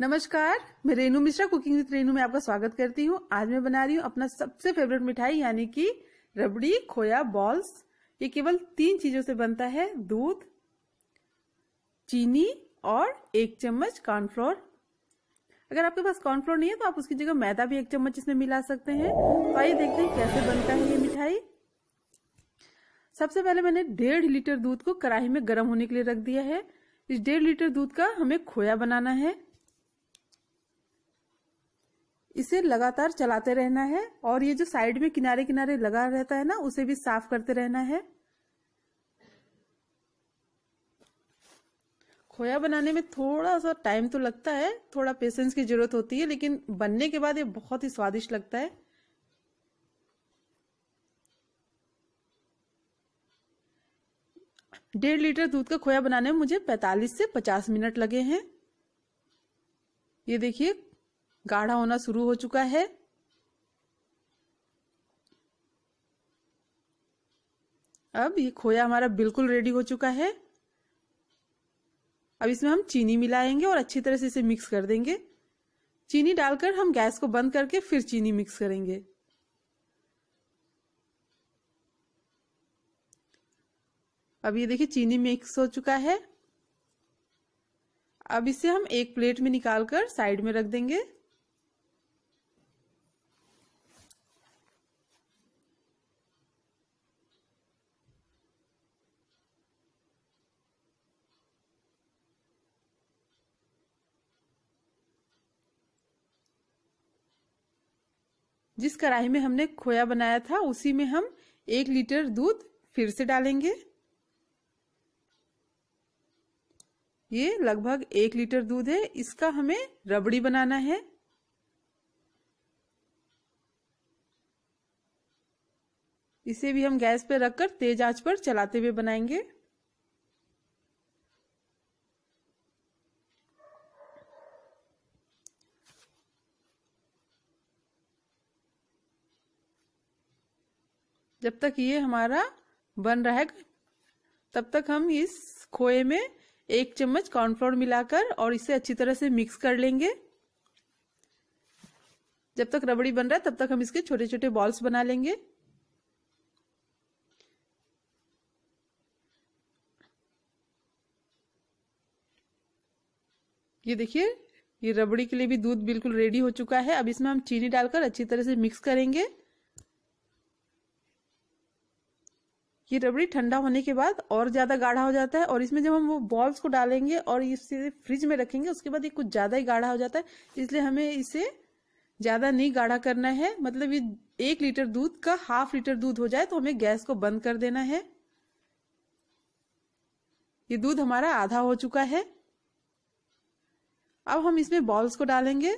नमस्कार मैं Renu Mishra cooking with Renu में आपका स्वागत करती हूँ आज मैं बना रही हूँ अपना सबसे फेवरेट मिठाई यानी कि रबड़ी खोया बॉल्स ये केवल तीन चीजों से बनता है दूध चीनी और एक चम्मच कॉर्नफ्लोर अगर आपके पास कॉर्नफ्लोर नहीं है तो आप उसकी जगह मैदा भी एक चम्मच इसमें मिला सकते हैं तो आइए देखते हैं कैसे बनता है ये मिठाई सबसे पहले मैंने डेढ़ लीटर दूध को कढ़ाई में गर्म होने के लिए रख दिया है इस डेढ़ लीटर दूध का हमें खोया बनाना है इसे लगातार चलाते रहना है और ये जो साइड में किनारे किनारे लगा रहता है ना उसे भी साफ करते रहना है खोया बनाने में थोड़ा सा टाइम तो लगता है थोड़ा पेशेंस की जरूरत होती है लेकिन बनने के बाद ये बहुत ही स्वादिष्ट लगता है डेढ़ लीटर दूध का खोया बनाने में मुझे 45 से 50 मिनट लगे हैं ये देखिए गाढ़ा होना शुरू हो चुका है अब ये खोया हमारा बिल्कुल रेडी हो चुका है अब इसमें हम चीनी मिलाएंगे और अच्छी तरह से इसे मिक्स कर देंगे चीनी डालकर हम गैस को बंद करके फिर चीनी मिक्स करेंगे अब ये देखिए चीनी मिक्स हो चुका है अब इसे हम एक प्लेट में निकालकर साइड में रख देंगे जिस कढ़ाई में हमने खोया बनाया था उसी में हम एक लीटर दूध फिर से डालेंगे ये लगभग एक लीटर दूध है इसका हमें रबड़ी बनाना है इसे भी हम गैस पर रखकर तेज आंच पर चलाते हुए बनाएंगे जब तक ये हमारा बन रहेगा तब तक हम इस खोए में एक चम्मच कॉर्नफ्लोर मिलाकर और इसे अच्छी तरह से मिक्स कर लेंगे जब तक रबड़ी बन रहा है तब तक हम इसके छोटे छोटे बॉल्स बना लेंगे ये देखिए ये रबड़ी के लिए भी दूध बिल्कुल रेडी हो चुका है अब इसमें हम चीनी डालकर अच्छी तरह से मिक्स करेंगे ये रबड़ी ठंडा होने के बाद और ज्यादा गाढ़ा हो जाता है और इसमें जब हम वो बॉल्स को डालेंगे और इसे फ्रिज में रखेंगे उसके बाद ये कुछ ज्यादा ही गाढ़ा हो जाता है इसलिए हमें इसे ज्यादा नहीं गाढ़ा करना है मतलब ये एक लीटर दूध का हाफ लीटर दूध हो जाए तो हमें गैस को बंद कर देना है ये दूध हमारा आधा हो चुका है अब हम इसमें बॉल्स को डालेंगे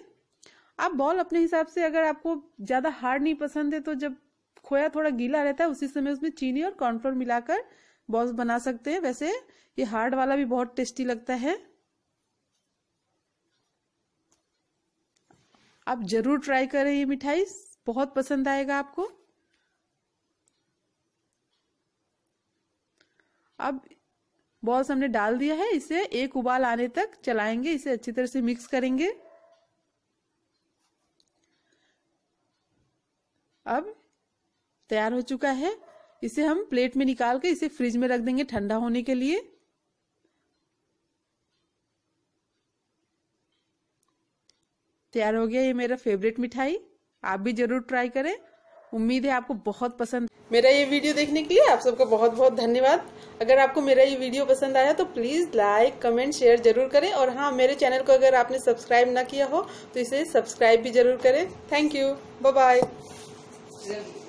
आप बॉल अपने हिसाब से अगर आपको ज्यादा हार्ड नहीं पसंद है तो जब खोया थोड़ा गीला रहता है उसी समय उसमें चीनी और कॉर्नफ्लोर मिलाकर बॉल्स बना सकते हैं वैसे ये हार्ड वाला भी बहुत टेस्टी लगता है आप जरूर ट्राई करें ये मिठाई बहुत पसंद आएगा आपको अब बॉल्स हमने डाल दिया है इसे एक उबाल आने तक चलाएंगे इसे अच्छी तरह से मिक्स करेंगे अब तैयार हो चुका है इसे हम प्लेट में निकाल के इसे फ्रिज में रख देंगे ठंडा होने के लिए तैयार हो गया ये मेरा फेवरेट मिठाई आप भी जरूर ट्राई करें उम्मीद है आपको बहुत पसंद मेरा ये वीडियो देखने के लिए आप सबका बहुत बहुत धन्यवाद अगर आपको मेरा ये वीडियो पसंद आया तो प्लीज़ लाइक कमेंट शेयर जरूर करें और हाँ मेरे चैनल को अगर आपने सब्सक्राइब ना किया हो तो इसे सब्सक्राइब भी जरूर करें थैंक यू बाय